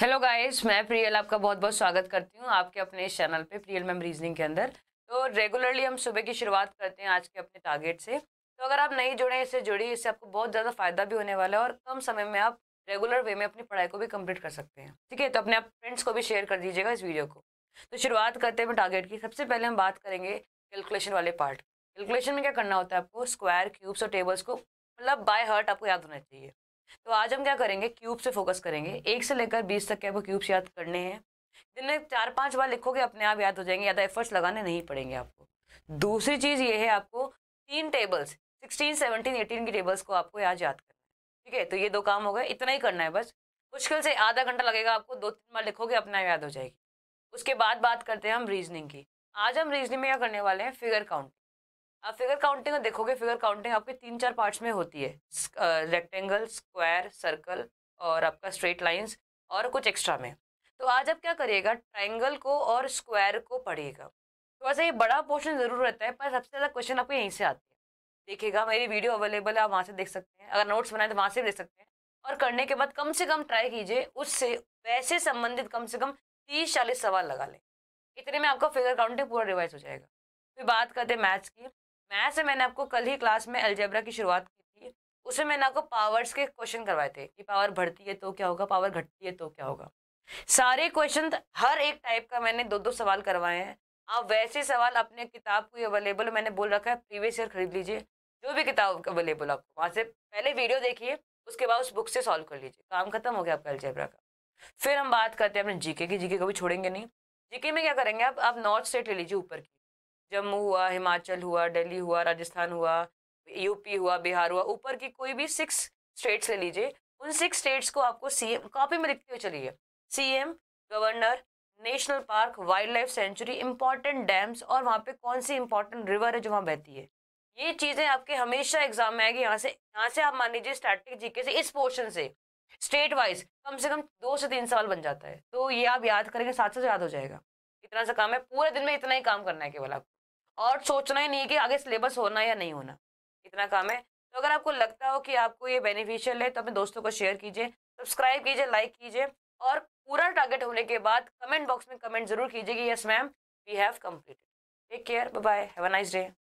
hello guys मैं प्रियल आपका बहुत बहुत स्वागत करती हूँ आपके अपने इस चैनल पे प्रियल मैम रीजनिंग के अंदर तो रेगुलरली हम सुबह की शुरुआत करते हैं आज के अपने टारगेट से तो अगर आप नहीं जुड़े इससे जुड़ी इससे आपको बहुत ज़्यादा फायदा भी होने वाला है और कम समय में आप रेगुलर वे में अपनी पढ़ाई को भी कंप्लीट कर सकते हैं ठीक है तो अपने आप फ्रेंड्स को भी शेयर कर दीजिएगा इस वीडियो को तो शुरुआत करते हैं टारगेट की सबसे पहले हम बात करेंगे कैलकुलेशन वाले पार्ट कैलकुलेशन में क्या करना होता है आपको स्क्वायर क्यूब्स और टेबल्स को मतलब बाय हर्ट आपको याद होना चाहिए तो आज हम क्या करेंगे क्यूब से फोकस करेंगे एक से लेकर बीस तक के आपको क्यूब्स याद करने हैं दिन चार पांच बार लिखोगे अपने आप याद हो जाएंगे ज़्यादा एफर्ट्स लगाने नहीं पड़ेंगे आपको दूसरी चीज़ ये है आपको तीन टेबल्स सिक्सटीन सेवनटीन एटीन की टेबल्स को आपको आज याद करना है ठीक है तो ये दो काम हो गए इतना ही करना है बस मुश्किल से आधा घंटा लगेगा आपको दो तीन बार लिखोगे आप याद हो जाएगी उसके बाद बात करते हैं हम रीजनिंग की आज हम रीजनिंग में क्या करने वाले हैं फिगर काउंट आप फिगर काउंटिंग देखोगे फिगर काउंटिंग आपके तीन चार पार्ट्स में होती है रेक्टेंगल स्क्वायर सर्कल और आपका स्ट्रेट लाइंस और कुछ एक्स्ट्रा में तो आज आप क्या करिएगा ट्राइंगल को और स्क्वायर को पढ़िएगा थोड़ा सा ये बड़ा पोर्शन ज़रूर रहता है पर सबसे ज़्यादा क्वेश्चन आपको यहीं से आते हैं देखिएगा मेरी वीडियो अवेलेबल है आप वहाँ से देख सकते हैं अगर नोट्स बनाए तो वहाँ से देख सकते हैं और करने के बाद कम से कम ट्राई कीजिए उससे वैसे संबंधित कम से कम तीस चालीस सवाल लगा लें इतने में आपका फिगर काउंटिंग पूरा रिवाइज हो जाएगा फिर बात करते हैं मैथ्स की मैथ से मैंने आपको कल ही क्लास में एलजेब्रा की शुरुआत की थी उसमें मैंने आपको पावर्स के क्वेश्चन करवाए थे कि पावर बढ़ती है तो क्या होगा पावर घटती है तो क्या होगा सारे क्वेश्चन हर एक टाइप का मैंने दो दो सवाल करवाए हैं आप वैसे सवाल अपने किताब को अवेलेबल मैंने बोल रखा है प्रीवियस ईयर खरीद लीजिए जो भी किताब अवेलेबल आपको वहाँ से पहले वीडियो देखिए उसके बाद उस बुक से सॉल्व कर लीजिए काम खत्म हो गया आपका एल्जेब्रा का फिर हम बात करते हैं अपने जीके की जीके को भी छोड़ेंगे नहीं जीके में क्या करेंगे आप आप नॉर्थ स्टेट ले लीजिए ऊपर की जम्मू हुआ हिमाचल हुआ दिल्ली हुआ राजस्थान हुआ यूपी हुआ बिहार हुआ ऊपर की कोई भी सिक्स स्टेट्स ले लीजिए उन सिक्स स्टेट्स को आपको सी कॉपी में लिखते हुए चलिए see governor national park wildlife sanctuary important dams और वहाँ पे कौन सी इंपॉर्टेंट रिवर है जो वहाँ बहती है ये चीज़ें आपके हमेशा एग्जाम में आएगी यहाँ से यहाँ से आप मान लीजिए स्टैटिक जीके से इस पोर्शन से स्टेट वाइज कम से कम दो से तीन साल बन जाता है तो ये आप याद करेंगे सात से याद हो जाएगा इतना सा काम है पूरे दिन में इतना ही काम करना है केवल आपको और सोचना ही नहीं कि आगे सिलेबस होना या नहीं होना इतना काम है तो अगर आपको लगता हो कि आपको ये बेनिफिशियल है तो अपने दोस्तों को शेयर कीजिए सब्सक्राइब कीजिए लाइक कीजिए और पूरा टारगेट होने के बाद कमेंट बॉक्स में कमेंट जरूर कीजिए कि yes ma'am we have completed take care bye have a nice day